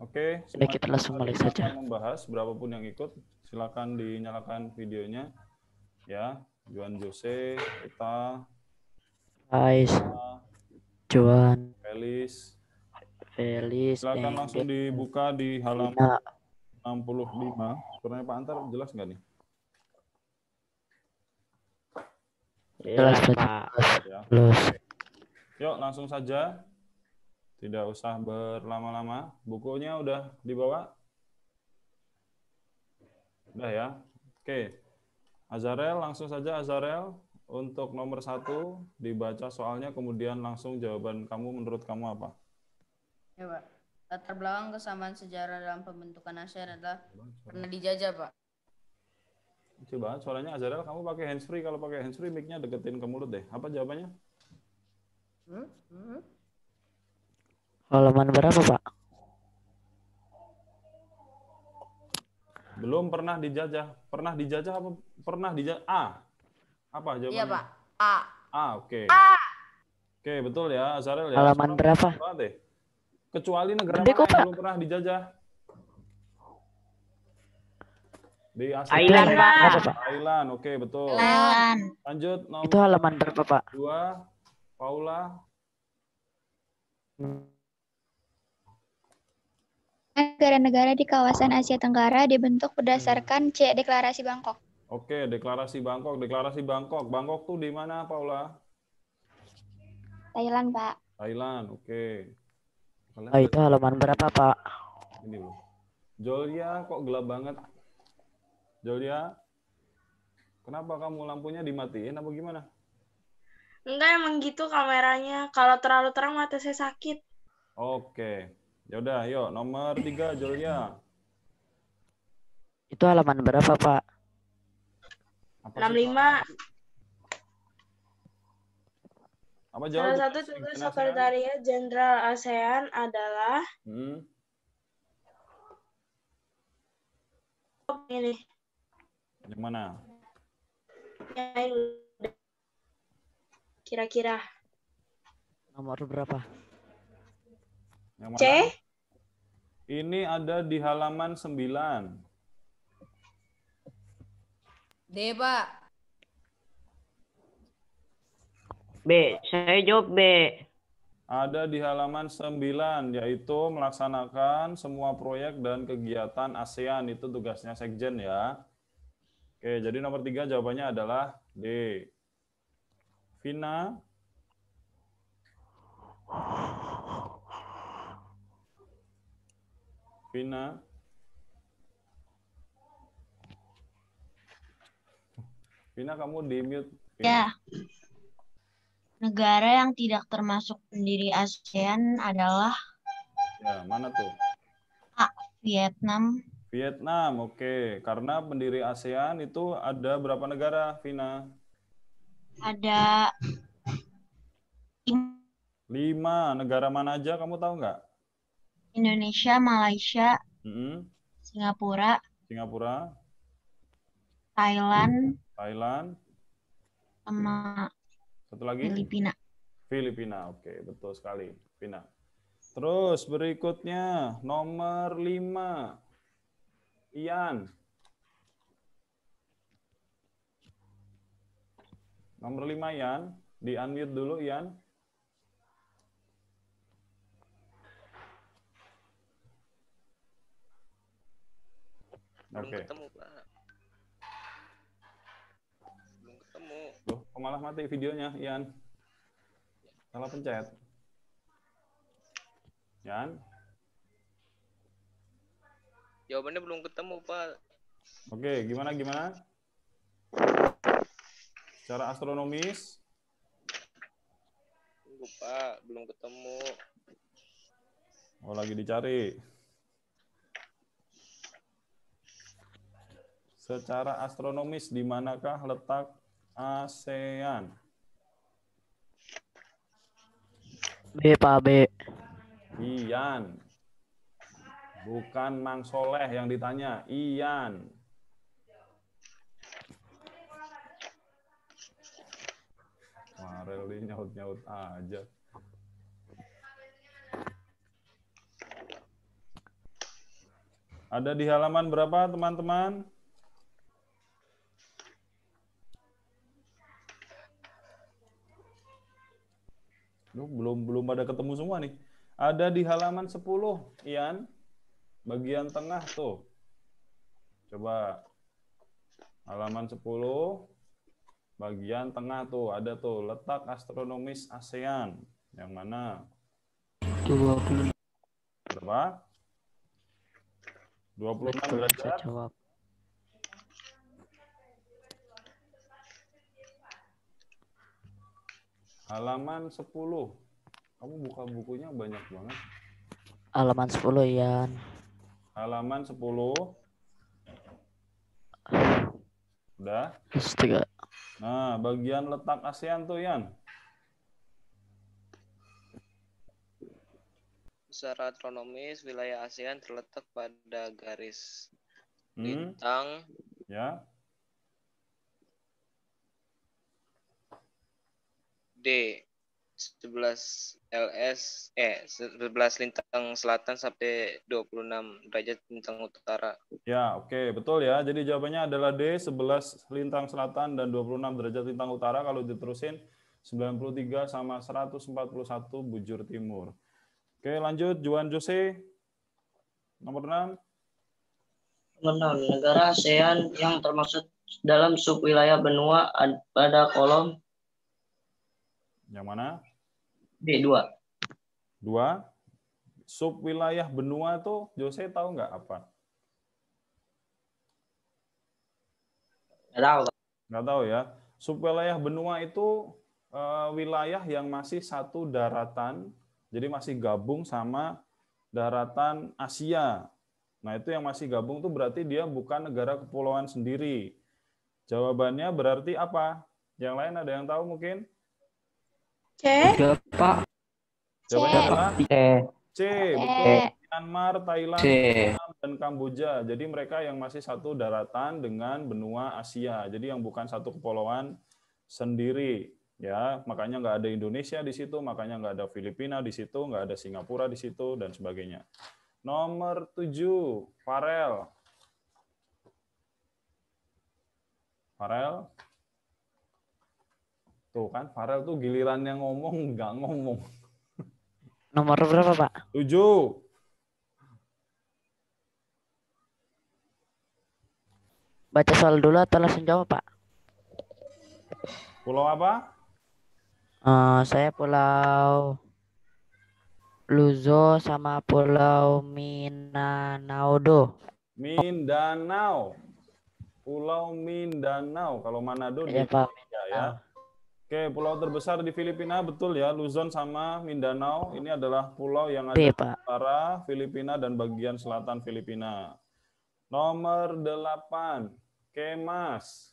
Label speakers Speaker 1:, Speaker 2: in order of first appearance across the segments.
Speaker 1: Oke, okay, kita langsung mulai saja. Membahas berapapun yang ikut, silakan dinyalakan videonya. Ya, Juan Jose, kita Guys. Juan Felis Felis silakan langsung dibuka di halaman 65. Sebenarnya Pak Antar jelas nggak nih? Jelas, Pak. Ya. Jelas. Yuk, langsung saja tidak usah berlama-lama. Bukunya udah dibawa? Udah ya. Oke. Azarel, langsung saja Azarel. Untuk nomor satu, dibaca soalnya, kemudian langsung jawaban kamu menurut kamu apa? Ya, Pak. Latar belakang kesamaan sejarah dalam pembentukan nasional adalah pernah dijajah, Pak. Coba soalnya Azarel, kamu pakai handsfree. Kalau pakai handsfree, mic-nya deketin ke mulut deh. Apa jawabannya? Hmm? Hmm? Halaman berapa, Pak? Belum pernah dijajah. Pernah dijajah apa? Pernah dijajah A. Apa jawabannya? Iya, Pak. A. A, oke. Okay. A. Oke, okay, betul ya, Azarel ya. Halaman berapa? Kecuali negara Nanti mana yang belum pernah dijajah? Di Asia. Thailand, Pak. Thailand, oke, okay, betul. Thailand. Lanjut. Nomor Itu halaman berapa, Pak? Dua. Paula. Hmm negara-negara di kawasan Asia Tenggara dibentuk berdasarkan hmm. C. Deklarasi Bangkok. Oke, Deklarasi Bangkok. Deklarasi Bangkok. Bangkok tuh di mana, Paula? Thailand, Pak. Thailand, oke. Kalian... Oh, itu halaman berapa, Pak? Ini loh. Jolia, kok gelap banget? Jolia, kenapa kamu lampunya dimatiin apa gimana? Enggak, emang gitu kameranya. Kalau terlalu terang mata saya sakit. Oke. Ya udah, yuk nomor tiga Julia. Itu halaman berapa, Pak? Enam lima. 65. Apa jawab? Salah satu tugas sekretariat jenderal ASEAN adalah hmm. ini. Yang mana? Ya, Kira-kira. Nomor berapa? Yang mana? C. Ini ada di halaman 9. D, Pak. B, saya jawab B. Ada di halaman 9, yaitu melaksanakan semua proyek dan kegiatan ASEAN. Itu tugasnya Sekjen ya. Oke, jadi nomor 3 jawabannya adalah D. Vina? Vina. Vina kamu di mute. Vina. Ya. Negara yang tidak termasuk pendiri ASEAN adalah Ya, mana tuh? A. Vietnam. Vietnam, oke. Okay. Karena pendiri ASEAN itu ada berapa negara, Vina? Ada lima. Lima. Negara mana aja kamu tahu nggak? Indonesia, Malaysia, hmm Singapura, Singapura, Thailand, Thailand, sama satu lagi Filipina. Filipina, oke okay, betul sekali, Filipina. Terus berikutnya nomor lima, Ian. Nomor lima Ian, di unmute dulu Ian. belum okay. ketemu pak belum ketemu loh kok malah mati videonya Ian salah pencet Ian jawabannya belum ketemu pak oke okay, gimana gimana secara astronomis Tunggu, Pak. Belum ketemu. Oh, lagi dicari. Secara astronomis di manakah letak ASEAN? B Pak B. Ian. Bukan Mang Soleh yang ditanya, Ian. Mareli nyaut-nyaut aja. Ada di halaman berapa teman-teman? Ada di halaman 10, Ian. Bagian tengah tuh. Coba halaman 10 bagian tengah tuh ada tuh letak astronomis ASEAN. Yang mana? 20. Berapa? 26 derajat. Jawab. Halaman 10. Kamu buka bukunya banyak banget. Halaman 10, Yan. Halaman 10. Udah? Astaga. Nah, bagian letak ASEAN tuh, Yan. Secara astronomis, wilayah ASEAN terletak pada garis hmm. bintang. Ya. D. 11 LS eh 11 lintang selatan sampai 26 derajat lintang utara. Ya, oke, okay, betul ya. Jadi jawabannya adalah D 11 lintang selatan dan 26 derajat lintang utara kalau diterusin 93 sama 141 bujur timur. Oke, lanjut Juan Jose nomor 6. Nomor 6, negara ASEAN yang termasuk dalam sub wilayah benua ada kolom yang mana? B dua. Dua. Sub wilayah benua tuh Jose tahu nggak apa? Nggak tahu. Nggak tahu ya. Sub wilayah benua itu uh, wilayah yang masih satu daratan, jadi masih gabung sama daratan Asia. Nah itu yang masih gabung tuh berarti dia bukan negara kepulauan sendiri. Jawabannya berarti apa? Yang lain ada yang tahu mungkin? C. Udah, Pak. Jawabannya apa? C. C. Betul. Myanmar, Thailand, Vietnam, dan Kamboja. Jadi mereka yang masih satu daratan dengan benua Asia. Jadi yang bukan satu kepulauan sendiri. Ya, makanya nggak ada Indonesia di situ, makanya nggak ada Filipina di situ, nggak ada Singapura di situ, dan sebagainya. Nomor tujuh, Farel. Farel, Tuh kan, Farel tuh giliran yang ngomong, nggak ngomong. Nomor berapa, Pak? Tujuh. Baca soal dulu atau langsung jawab, Pak? Pulau apa? Uh, saya pulau Luzo sama pulau Mindanao. Mindanao. Pulau Mindanao. Kalau Manado ya, di Pak. ya. Ah. Oke, pulau terbesar di Filipina betul ya, Luzon sama Mindanao. Ini adalah pulau yang ada di utara Filipina dan bagian selatan Filipina. Nomor delapan, Kemas.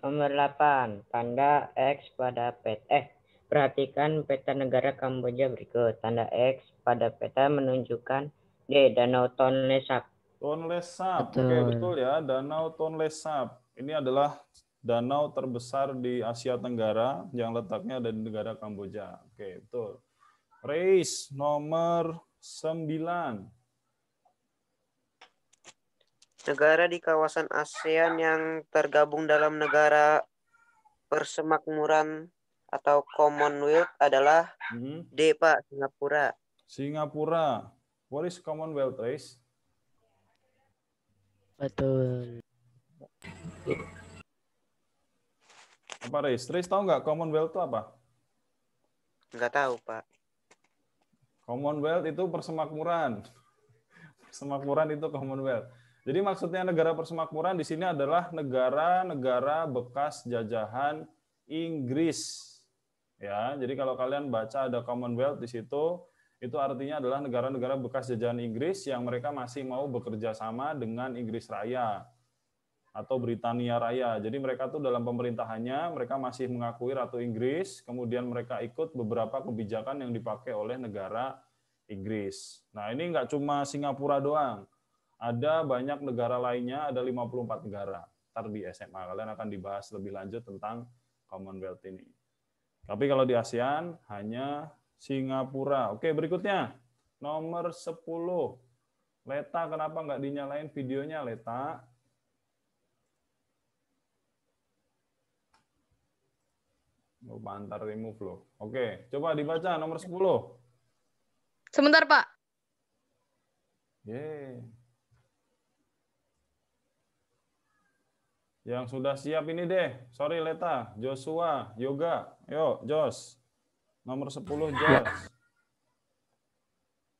Speaker 1: Nomor 8, tanda X pada peta eh perhatikan peta negara Kamboja berikut. Tanda X pada peta menunjukkan D Danau Tonle Sap Tonle Sap. Betul. Oke, betul ya. Danau Tonle Sap. Ini adalah danau terbesar di Asia Tenggara yang letaknya ada di negara Kamboja. Oke, okay, betul. Race nomor 9. Negara di kawasan ASEAN yang tergabung dalam negara persemakmuran atau Commonwealth adalah mm -hmm. D, Pak, Singapura. Singapura. What is Commonwealth, Race? Betul. Apa Riz? Riz tahu nggak Commonwealth itu apa? Nggak tahu, Pak. Commonwealth itu persemakmuran. Persemakmuran itu Commonwealth. Jadi maksudnya negara persemakmuran di sini adalah negara-negara bekas jajahan Inggris. Ya, jadi kalau kalian baca ada Commonwealth di situ, itu artinya adalah negara-negara bekas jajahan Inggris yang mereka masih mau bekerja sama dengan Inggris Raya atau Britania Raya. Jadi mereka tuh dalam pemerintahannya mereka masih mengakui Ratu Inggris, kemudian mereka ikut beberapa kebijakan yang dipakai oleh negara Inggris. Nah, ini nggak cuma Singapura doang. Ada banyak negara lainnya, ada 54 negara. Ntar di SMA kalian akan dibahas lebih lanjut tentang Commonwealth ini. Tapi kalau di ASEAN hanya Singapura. Oke, berikutnya. Nomor 10. Leta, kenapa nggak dinyalain videonya, Leta? Oh, bantar remove loh. Oke, coba dibaca nomor 10. Sebentar, Pak. Yeah. Yang sudah siap ini deh. Sorry, Leta. Joshua, Yoga. Yo, Jos. Nomor 10 Jos. Ya.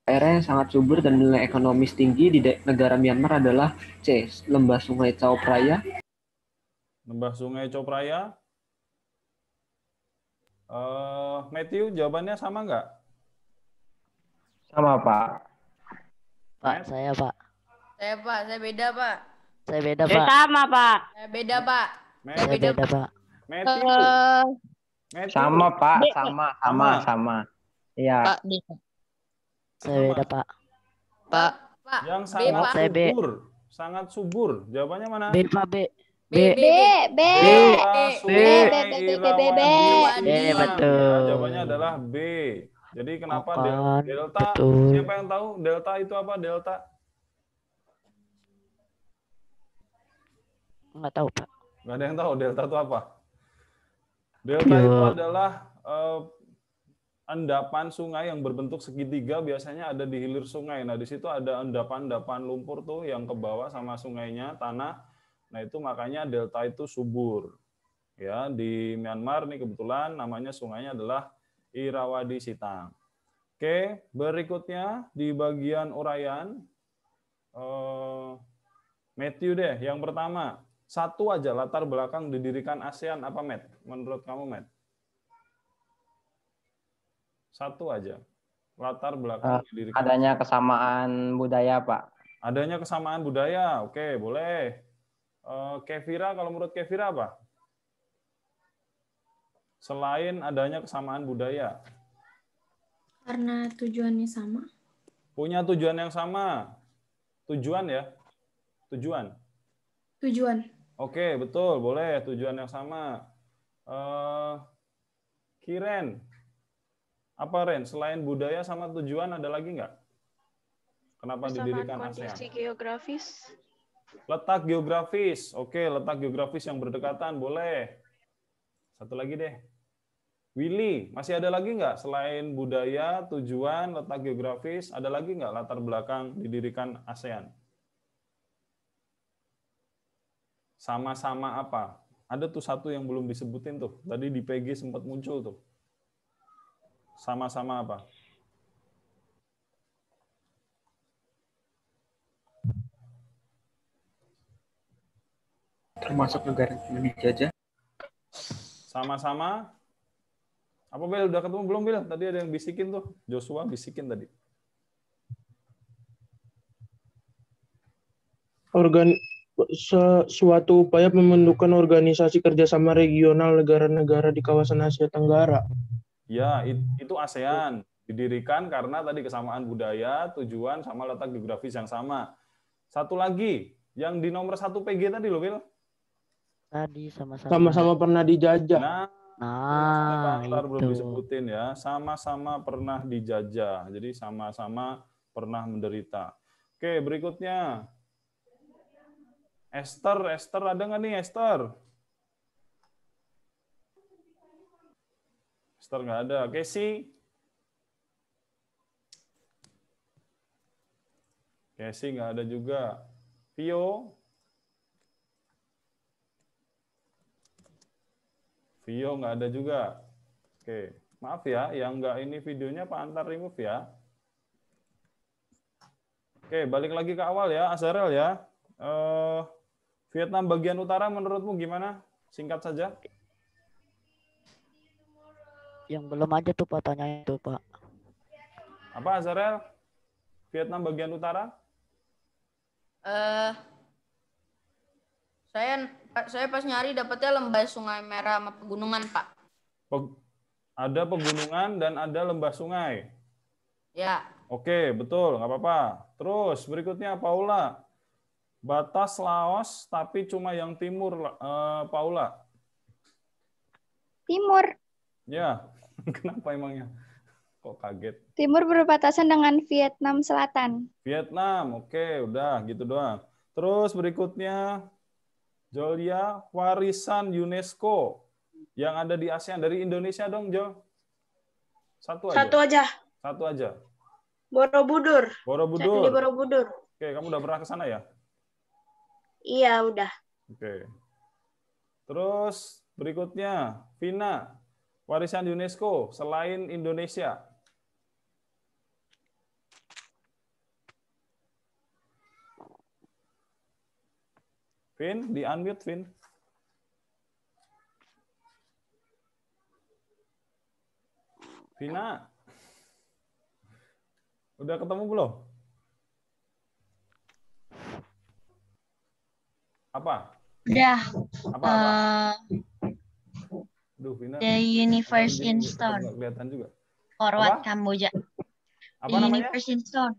Speaker 1: Daerah yang sangat subur dan nilai ekonomis tinggi di negara Myanmar adalah C. Lembah Sungai Chao Phraya. Lembah Sungai Chao Phraya. Uh, eh, Matthew, jawabannya sama nggak? Sama, Pak. Pak, saya, Pak. Saya, Pak. Saya beda, Pak. Saya beda, Pak. Saya sama, Pak. Saya beda, Pak. Saya beda, Pak. Matthew. Uh, sama Pak, sama, sama, sama. Iya. Pak D. Saya beda Pak. Pak. Pak. Yang sangat B, subur, sangat subur. Jawabannya mana? B Pak B. B B B B B B B B B B b b b B. Jadi kenapa delta? Siapa yang tahu delta itu apa delta? Enggak tahu, Pak. Enggak ada yang tahu delta itu apa? Delta yeah. itu adalah uh, endapan sungai yang berbentuk segitiga biasanya ada di hilir sungai. Nah, di situ ada endapan-endapan lumpur tuh yang ke bawah sama sungainya, tanah. Nah, itu makanya delta itu subur. Ya, di Myanmar nih kebetulan namanya sungainya adalah Irawadi Sitang. Oke, berikutnya di bagian uraian eh, Matthew deh yang pertama satu aja latar belakang didirikan ASEAN apa Matt? Menurut kamu Matt? Satu aja latar belakang eh, didirikan. Adanya kesamaan budaya Pak. Adanya kesamaan budaya, oke boleh. Uh, Kevira kalau menurut Kevira apa? Selain adanya kesamaan budaya. Karena tujuannya sama. Punya tujuan yang sama. Tujuan ya? Tujuan. Tujuan. Oke, betul. Boleh. Tujuan yang sama. Uh, Kiren, apa Ren? Selain budaya sama tujuan ada lagi nggak? Kenapa Bersama didirikan kondisi ASEAN? geografis. Letak geografis. Oke, letak geografis yang berdekatan. Boleh. Satu lagi deh. Willy, masih ada lagi nggak selain budaya, tujuan, letak geografis, ada lagi nggak latar belakang didirikan ASEAN? sama-sama apa? Ada tuh satu yang belum disebutin tuh. Tadi di PG sempat muncul tuh. Sama-sama apa? Termasuk negara Indonesia. dijajah. Sama-sama. Apa Bel? Udah ketemu belum Bel? Tadi ada yang bisikin tuh. Joshua bisikin tadi. Organ suatu upaya pembentukan organisasi kerjasama regional negara-negara di kawasan Asia Tenggara. Ya, itu ASEAN. Didirikan karena tadi kesamaan budaya, tujuan, sama letak geografis yang sama. Satu lagi, yang di nomor satu PG tadi loh, Wil. Tadi sama-sama. Sama-sama pernah dijajah. Nah, ah, itu. belum disebutin ya. Sama-sama pernah dijajah. Jadi sama-sama pernah menderita. Oke, berikutnya Esther, Esther ada nggak nih Esther? Esther nggak ada. Casey? Casey nggak ada juga. Vio? Vio nggak ada juga. Oke, maaf ya, yang nggak ini videonya Pak Antar remove ya. Oke, balik lagi ke awal ya, Azarel ya. Uh, Vietnam bagian utara menurutmu gimana? Singkat saja. Yang belum aja tuh Pak tanya itu Pak. Apa Azarel? Vietnam bagian utara? Eh uh, saya saya pas nyari dapetnya lembah Sungai Merah sama pegunungan Pak. Pe ada pegunungan dan ada lembah sungai. Ya. Oke, betul, nggak apa-apa. Terus berikutnya Paula batas Laos tapi cuma yang timur eh, Paula timur ya kenapa emangnya kok kaget timur berbatasan dengan Vietnam Selatan Vietnam oke udah gitu doang terus berikutnya Jolia warisan UNESCO yang ada di ASEAN dari Indonesia dong Jo satu aja satu aja satu aja Borobudur Borobudur Borobudur oke kamu udah pernah ke sana ya Iya, udah. Oke. Terus berikutnya, Vina, warisan UNESCO selain Indonesia. Vin, di unmute Vin. Vina, udah ketemu belum? Apa? Udah. Ya, apa? Eh, apa? Uh, Duh, The Universe in Stone. Kelihatan juga. Forward Kamboja. Apa the namanya? Universe in Stone.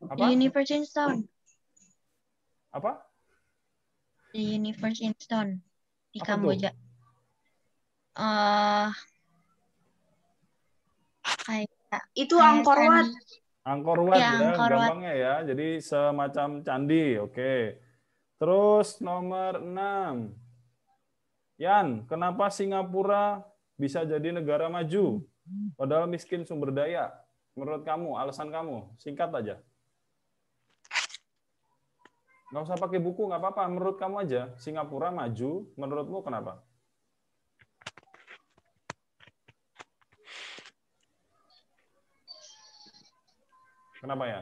Speaker 1: Apa? The Universe in Stone. Apa? The Universe in Stone di apa Kamboja. Eh Uh, itu Angkor Wat. Angkor Wat ya, ya Angkor gampangnya ya. Jadi semacam candi, oke. Okay. Terus nomor 6. Yan, kenapa Singapura bisa jadi negara maju padahal miskin sumber daya? Menurut kamu, alasan kamu? Singkat aja. Nggak usah pakai buku, nggak apa-apa. Menurut kamu aja, Singapura maju. Menurutmu kenapa? Kenapa ya?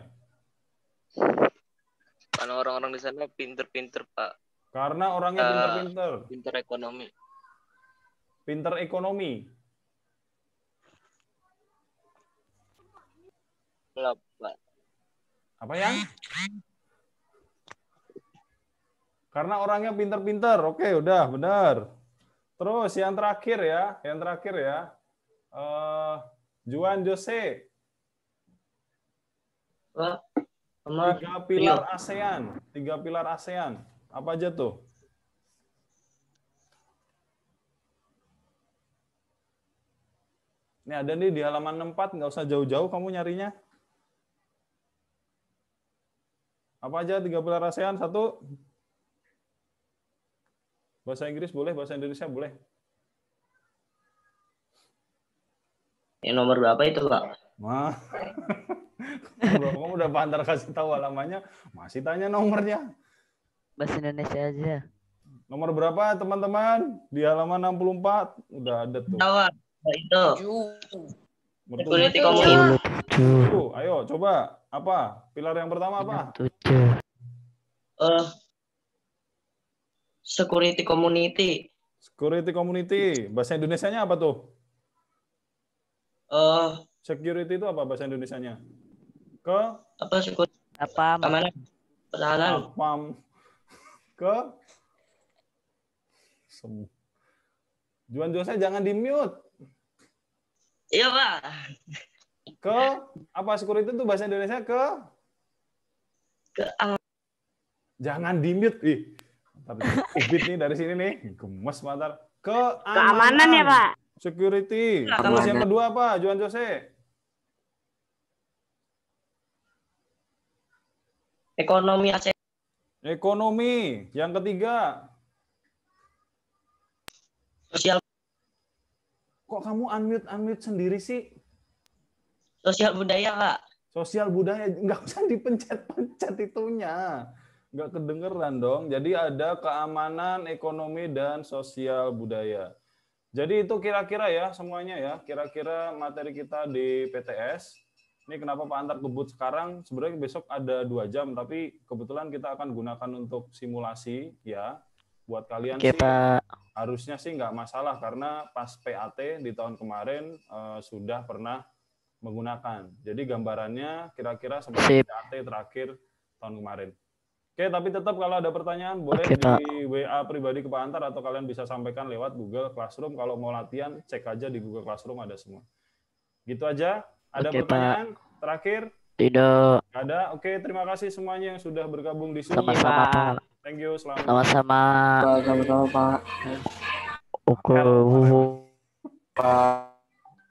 Speaker 1: orang-orang di sana pinter-pinter pak karena orangnya eh, pinter-pinter uh, pinter ekonomi pinter ekonomi gelap pak apa yang karena orangnya pinter-pinter oke udah benar terus yang terakhir ya yang terakhir ya uh, Juan Jose Pak sama tiga pilar Rio. ASEAN. Tiga pilar ASEAN. Apa aja tuh? Ini ada nih di halaman 4, nggak usah jauh-jauh kamu nyarinya. Apa aja tiga pilar ASEAN? Satu, bahasa Inggris boleh, bahasa Indonesia boleh. Yang nomor berapa itu, Pak? Nah. kamu udah pantar kasih tahu alamanya masih tanya nomornya. Bahasa Indonesia aja. Nomor berapa teman-teman? Di halaman 64 udah ada tuh. Tahu. Itu. Berarti Tuh, ayo coba apa? Pilar yang pertama apa? Tujuh. Eh, security community. Security community. Bahasa Indonesianya apa tuh? Uh, security itu apa bahasa Indonesianya? ke apa syukur apa mana apa ke semua Juan Jose jangan di mute iya pak ke apa syukur itu tuh bahasa Indonesia ke ke jangan di mute ih Ubit nih dari sini nih gemes matar ke keamanan ya pak security terus yang kedua apa Juan Jose Ekonomi Aceh. Ekonomi. Yang ketiga. Sosial. Kok kamu unmute unmute sendiri sih? Sosial budaya, Kak. Sosial budaya nggak usah dipencet-pencet itunya. Nggak kedengeran dong. Jadi ada keamanan, ekonomi dan sosial budaya. Jadi itu kira-kira ya semuanya ya, kira-kira materi kita di PTS ini kenapa Pak Antar kebut sekarang? Sebenarnya besok ada dua jam, tapi kebetulan kita akan gunakan untuk simulasi, ya. Buat kalian kita... sih harusnya sih nggak masalah karena pas PAT di tahun kemarin uh, sudah pernah menggunakan. Jadi gambarannya kira-kira seperti PAT terakhir tahun kemarin. Oke, tapi tetap kalau ada pertanyaan boleh Oke, di WA pribadi ke Pak Antar atau kalian bisa sampaikan lewat Google Classroom. Kalau mau latihan, cek aja di Google Classroom ada semua. Gitu aja. Ada okay, pertanyaan Pak. terakhir? Tidak. Ada. Oke, terima kasih semuanya yang sudah bergabung di sini. Sama-sama, Pak. Thank you. Selamat. Sama-sama. Sama-sama, Pak. Oke. Pak.